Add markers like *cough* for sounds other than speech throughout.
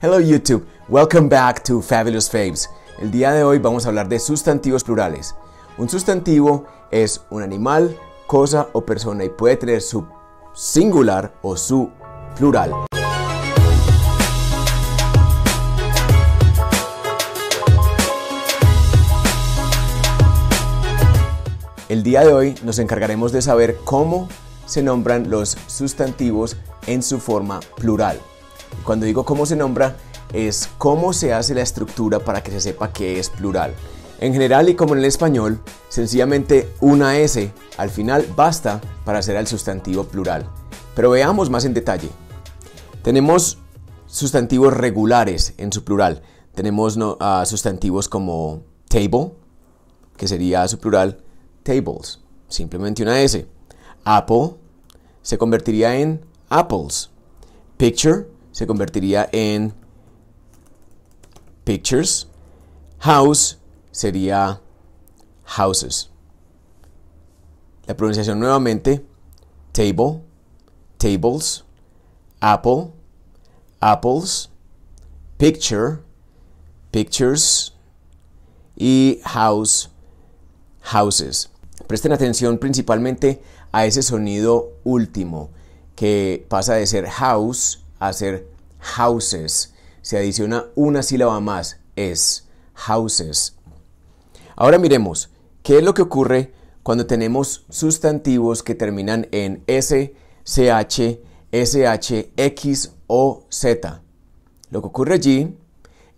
Hello YouTube, welcome back to Fabulous Faves. El día de hoy vamos a hablar de sustantivos plurales. Un sustantivo es un animal, cosa o persona y puede tener su singular o su plural. El día de hoy nos encargaremos de saber cómo se nombran los sustantivos en su forma plural. Cuando digo cómo se nombra, es cómo se hace la estructura para que se sepa que es plural. En general y como en el español, sencillamente una S al final basta para hacer el sustantivo plural. Pero veamos más en detalle. Tenemos sustantivos regulares en su plural. Tenemos ah, sustantivos como table, que sería su plural tables, simplemente una S. Apple se convertiría en apples. Picture se convertiría en pictures. House sería houses. La pronunciación nuevamente, table, tables, apple, apples, picture, pictures y house, houses. Presten atención principalmente a ese sonido último que pasa de ser house hacer houses. Se adiciona una sílaba más, es houses. Ahora miremos, ¿qué es lo que ocurre cuando tenemos sustantivos que terminan en S, CH, SH, X o Z? Lo que ocurre allí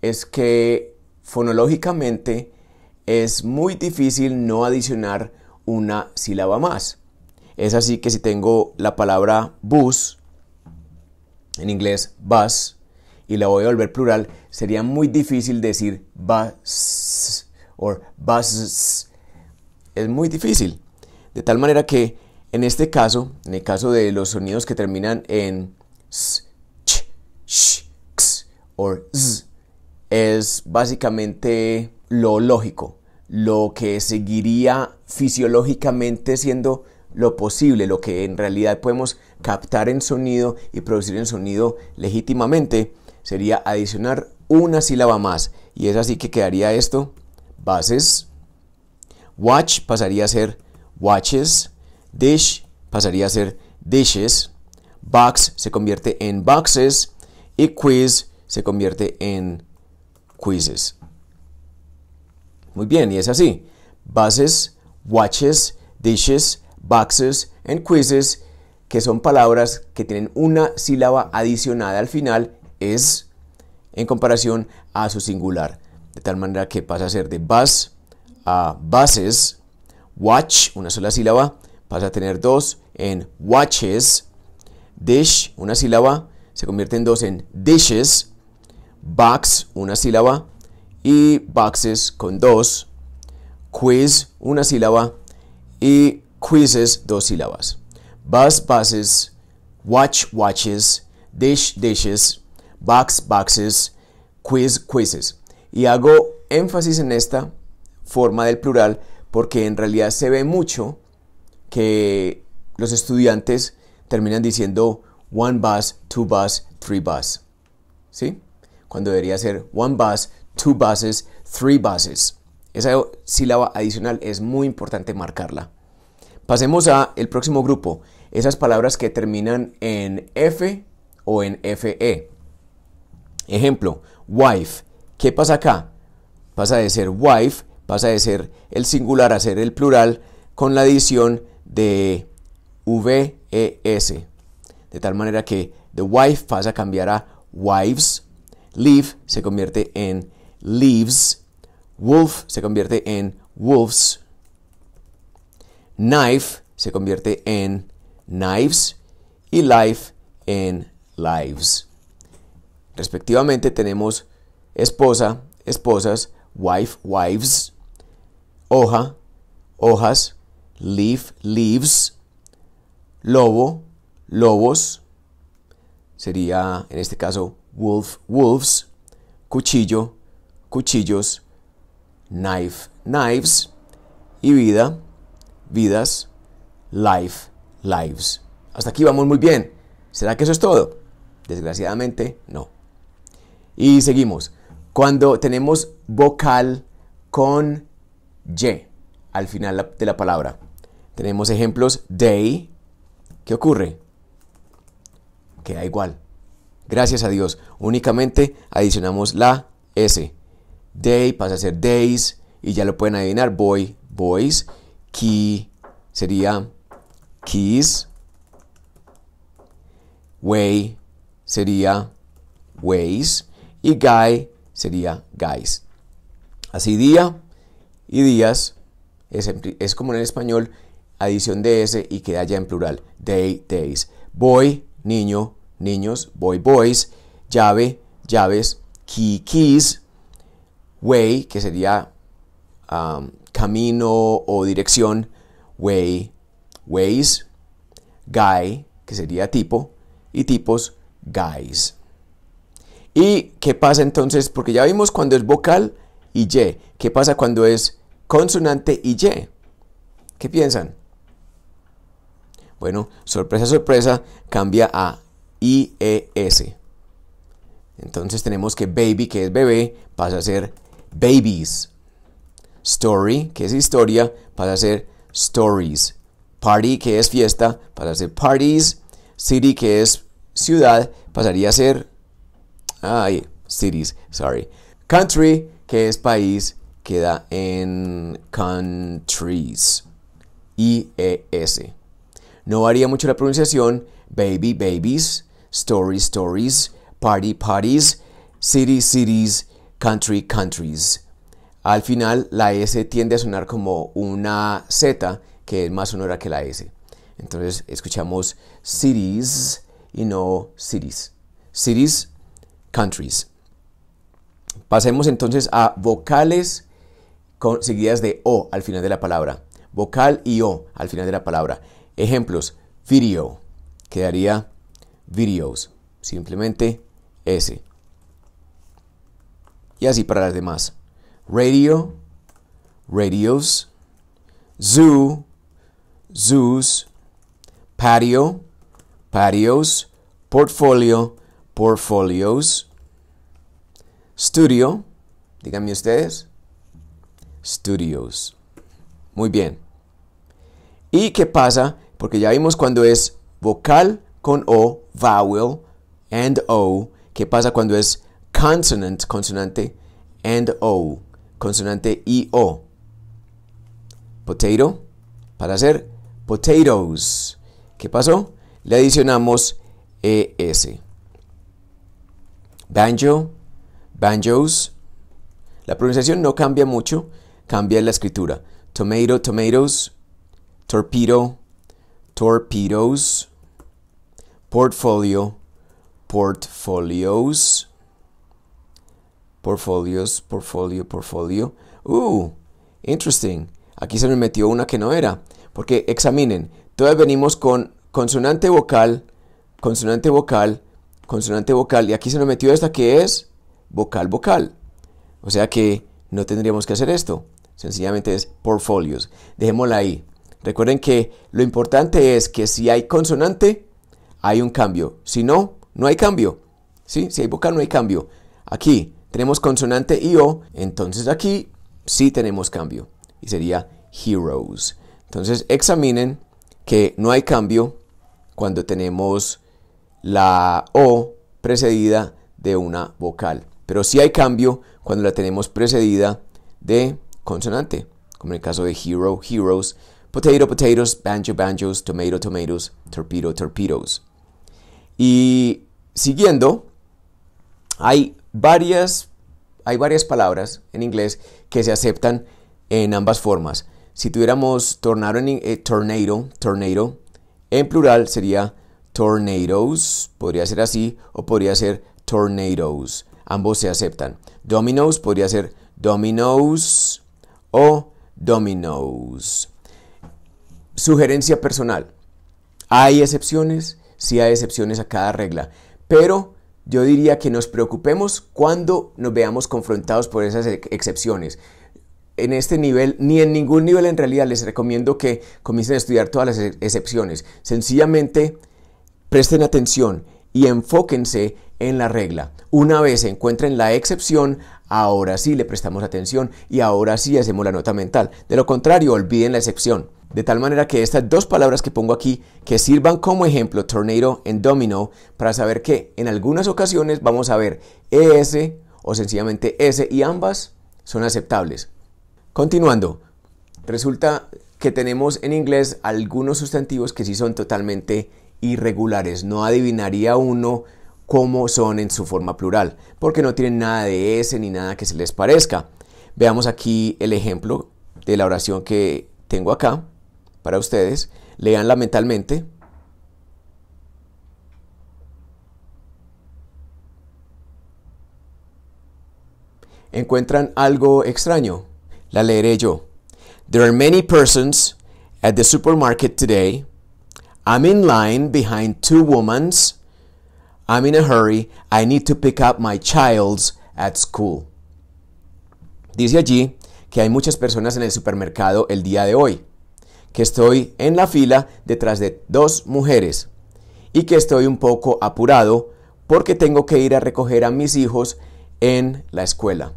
es que fonológicamente es muy difícil no adicionar una sílaba más. Es así que si tengo la palabra bus, en inglés bus, y la voy a volver plural, sería muy difícil decir bus o buses. Es muy difícil. De tal manera que en este caso, en el caso de los sonidos que terminan en s, ch, sh, x o z, es básicamente lo lógico, lo que seguiría fisiológicamente siendo lo posible, lo que en realidad podemos captar en sonido y producir en sonido legítimamente sería adicionar una sílaba más. Y es así que quedaría esto, bases. Watch pasaría a ser watches. Dish pasaría a ser dishes. Box se convierte en boxes. Y quiz se convierte en quizzes. Muy bien, y es así. Bases, watches, dishes, boxes, and quizzes que son palabras que tienen una sílaba adicionada al final, es en comparación a su singular. De tal manera que pasa a ser de bus a buses, watch, una sola sílaba, pasa a tener dos en watches, dish, una sílaba, se convierte en dos en dishes, box, una sílaba, y boxes con dos, quiz, una sílaba, y quizzes, dos sílabas bus buses, watch watches, dish dishes, box boxes, quiz quizzes. Y hago énfasis en esta forma del plural porque en realidad se ve mucho que los estudiantes terminan diciendo one bus, two bus, three bus. ¿Sí? Cuando debería ser one bus, two buses, three buses. Esa sílaba adicional es muy importante marcarla. Pasemos a el próximo grupo, esas palabras que terminan en F o en FE. Ejemplo, wife. ¿Qué pasa acá? Pasa de ser wife, pasa de ser el singular a ser el plural con la adición de VES. De tal manera que the wife pasa a cambiar a wives, leave se convierte en leaves, wolf se convierte en wolves, Knife se convierte en knives y life en lives. Respectivamente tenemos esposa, esposas, wife, wives, hoja, hojas, leaf, leaves, lobo, lobos, sería en este caso wolf, wolves, cuchillo, cuchillos, knife, knives y vida, vidas, life, lives. Hasta aquí vamos muy bien. ¿Será que eso es todo? Desgraciadamente, no. Y seguimos. Cuando tenemos vocal con Y al final de la palabra, tenemos ejemplos day. ¿Qué ocurre? Queda igual. Gracias a Dios. Únicamente adicionamos la S. Day pasa a ser days y ya lo pueden adivinar. Boy, boys key sería keys, way sería ways y guy sería guys. Así día y días es, como en el español adición de s y queda ya en plural day days. Boy niño niños boy boys llave llaves key keys way que sería um, camino o dirección, way, ways, guy, que sería tipo, y tipos, guys. ¿Y qué pasa entonces? Porque ya vimos cuando es vocal y y. ¿Qué pasa cuando es consonante y y? ¿Qué piensan? Bueno, sorpresa, sorpresa, cambia a IES. Entonces tenemos que baby, que es bebé, pasa a ser babies. Story, que es historia, para hacer stories. Party, que es fiesta, para hacer parties. City, que es ciudad, pasaría a ser... Ay, cities, sorry. Country, que es país, queda en countries. I-E-S. No varía mucho la pronunciación. Baby, babies. Story, stories. Party, parties. City, cities. Country, countries. Al final la S tiende a sonar como una Z que es más sonora que la S. Entonces escuchamos cities y no cities. Cities, countries. Pasemos entonces a vocales seguidas de O al final de la palabra. Vocal y O al final de la palabra. Ejemplos, video. Quedaría videos. Simplemente S. Y así para las demás radio, radios, zoo, zoos, patio, patios, portfolio, portfolios, studio, díganme ustedes, studios. Muy bien. ¿Y qué pasa? Porque ya vimos cuando es vocal con O, vowel, and O. ¿Qué pasa cuando es consonant, consonante, and O? consonante I-O. Potato, para hacer potatoes. ¿Qué pasó? Le adicionamos ES. Banjo, banjos. La pronunciación no cambia mucho, cambia la escritura. Tomato, tomatoes. Torpedo, torpedos. Portfolio, portfolios. Portfolios, portfolio, portfolio. Uh, interesting. Aquí se me metió una que no era. Porque examinen, todavía venimos con consonante vocal, consonante vocal, consonante vocal. Y aquí se nos metió esta que es vocal, vocal. O sea que no tendríamos que hacer esto. Sencillamente es portfolios. Dejémosla ahí. Recuerden que lo importante es que si hay consonante, hay un cambio. Si no, no hay cambio. ¿Sí? Si hay vocal, no hay cambio. Aquí, tenemos consonante y o, entonces aquí sí tenemos cambio y sería heroes. Entonces examinen que no hay cambio cuando tenemos la o precedida de una vocal, pero sí hay cambio cuando la tenemos precedida de consonante, como en el caso de hero, heroes, potato, potatoes, banjo, banjos, tomato, tomatoes, torpedo, torpedoes. Y siguiendo, hay varias, hay varias palabras en inglés que se aceptan en ambas formas. Si tuviéramos tornado en, eh, tornado, en plural sería tornadoes, podría ser así, o podría ser tornadoes. Ambos se aceptan. Dominoes podría ser dominoes o dominoes. Sugerencia personal. Hay excepciones, sí hay excepciones a cada regla, pero yo diría que nos preocupemos cuando nos veamos confrontados por esas excepciones. En este nivel, ni en ningún nivel en realidad, les recomiendo que comiencen a estudiar todas las excepciones. Sencillamente, presten atención y enfóquense en la regla. Una vez encuentren la excepción, ahora sí le prestamos atención y ahora sí hacemos la nota mental. De lo contrario, olviden la excepción. De tal manera que estas dos palabras que pongo aquí, que sirvan como ejemplo, tornado en domino, para saber que en algunas ocasiones vamos a ver ES o sencillamente S y ambas son aceptables. Continuando, resulta que tenemos en inglés algunos sustantivos que sí son totalmente irregulares. No adivinaría uno cómo son en su forma plural, porque no tienen nada de e S ni nada que se les parezca. Veamos aquí el ejemplo de la oración que tengo acá para ustedes, leanla mentalmente. Encuentran algo extraño. La leeré yo. There are many persons at the supermarket today. I'm in line behind two women. I'm in a hurry. I need to pick up my child's at school. Dice allí que hay muchas personas en el supermercado el día de hoy que estoy en la fila detrás de dos mujeres y que estoy un poco apurado porque tengo que ir a recoger a mis hijos en la escuela.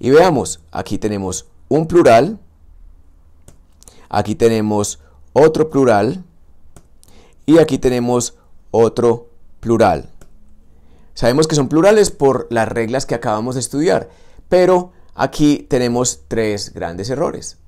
Y veamos, aquí tenemos un plural, aquí tenemos otro plural y aquí tenemos otro plural. Sabemos que son plurales por las reglas que acabamos de estudiar, pero aquí tenemos tres grandes errores.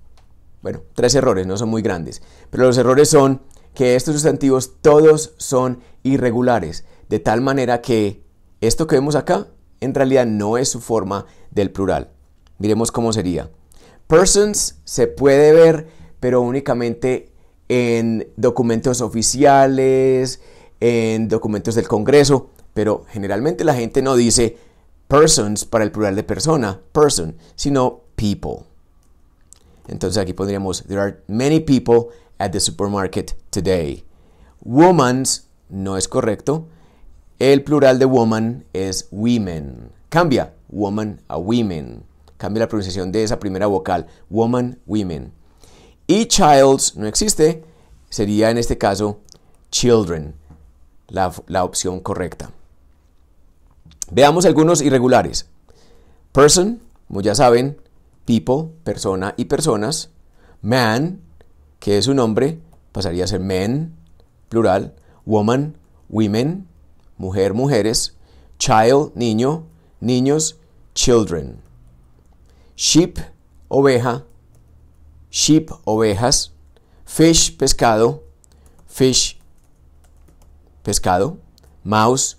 Bueno, tres errores, no son muy grandes. Pero los errores son que estos sustantivos todos son irregulares, de tal manera que esto que vemos acá en realidad no es su forma del plural. Miremos cómo sería. Persons se puede ver, pero únicamente en documentos oficiales, en documentos del Congreso, pero generalmente la gente no dice persons para el plural de persona, person, sino people. Entonces aquí pondríamos, there are many people at the supermarket today. Woman's no es correcto. El plural de woman es women. Cambia woman a women. Cambia la pronunciación de esa primera vocal. Woman, women. Y childs no existe. Sería en este caso children, la, la opción correcta. Veamos algunos irregulares. Person, como ya saben, people, persona y personas. Man, que es un hombre, pasaría a ser men, plural. Woman, women, mujer, mujeres. Child, niño, niños, children. Sheep, oveja. Sheep, ovejas. Fish, pescado. Fish, pescado. Mouse,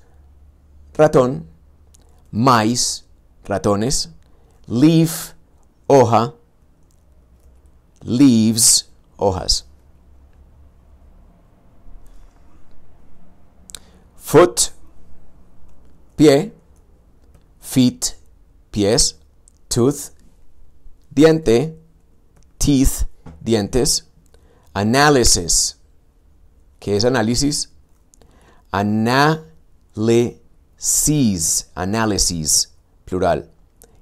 ratón. Mice, ratones. Leaf, hoja, leaves, hojas. Foot, pie, feet, pies, tooth, diente, teeth, dientes, análisis, que es análisis, analysis, análisis, plural.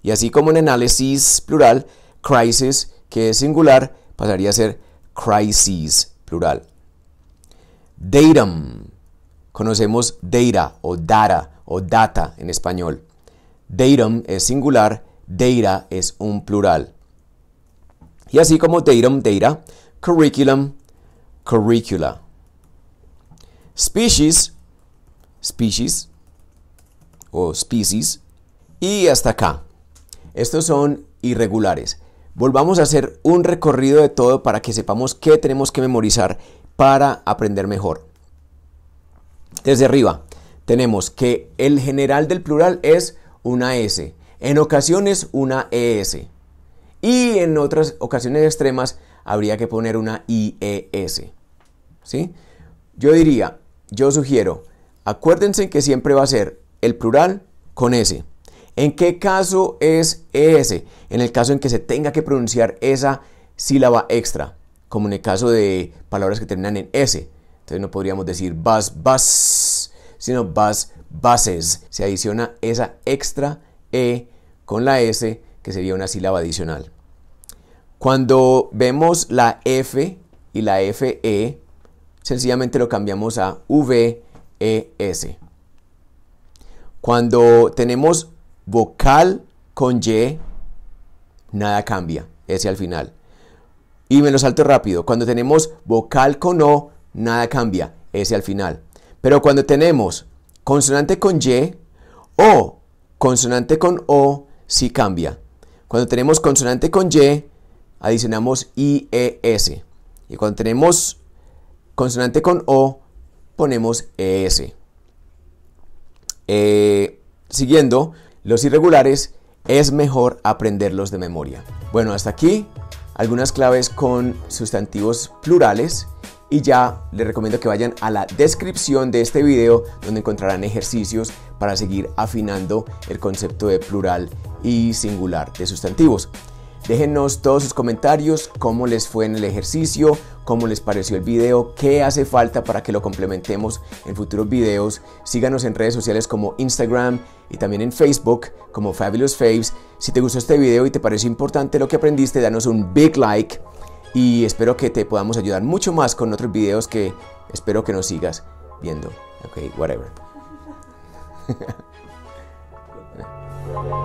Y así como en análisis plural, crisis, que es singular, pasaría a ser crisis plural. Datum. Conocemos data o data o data en español. Datum es singular, data es un plural. Y así como datum, data, curriculum, curricula. Species, species o species. Y hasta acá. Estos son irregulares. Volvamos a hacer un recorrido de todo para que sepamos qué tenemos que memorizar para aprender mejor. Desde arriba tenemos que el general del plural es una S, en ocasiones una ES y en otras ocasiones extremas habría que poner una IES. ¿Sí? Yo diría, yo sugiero, acuérdense que siempre va a ser el plural con S. ¿En qué caso es ES? En el caso en que se tenga que pronunciar esa sílaba extra, como en el caso de palabras que terminan en S. Entonces no podríamos decir bus, bus, sino bus, buses. Se adiciona esa extra E con la S, que sería una sílaba adicional. Cuando vemos la F y la FE, sencillamente lo cambiamos a VES. Cuando tenemos vocal con Y, nada cambia, ese al final. Y me lo salto rápido. Cuando tenemos vocal con O, nada cambia, ese al final. Pero cuando tenemos consonante con Y o consonante con O, sí cambia. Cuando tenemos consonante con Y, adicionamos IES. Y cuando tenemos consonante con O, ponemos ES. Eh, siguiendo, los irregulares es mejor aprenderlos de memoria. Bueno, hasta aquí algunas claves con sustantivos plurales y ya les recomiendo que vayan a la descripción de este video donde encontrarán ejercicios para seguir afinando el concepto de plural y singular de sustantivos. Déjenos todos sus comentarios, cómo les fue en el ejercicio, cómo les pareció el video, qué hace falta para que lo complementemos en futuros videos. Síganos en redes sociales como Instagram y también en Facebook como Fabulous Faves. Si te gustó este video y te pareció importante lo que aprendiste, danos un big like y espero que te podamos ayudar mucho más con otros videos que espero que nos sigas viendo. Ok, whatever. *laughs*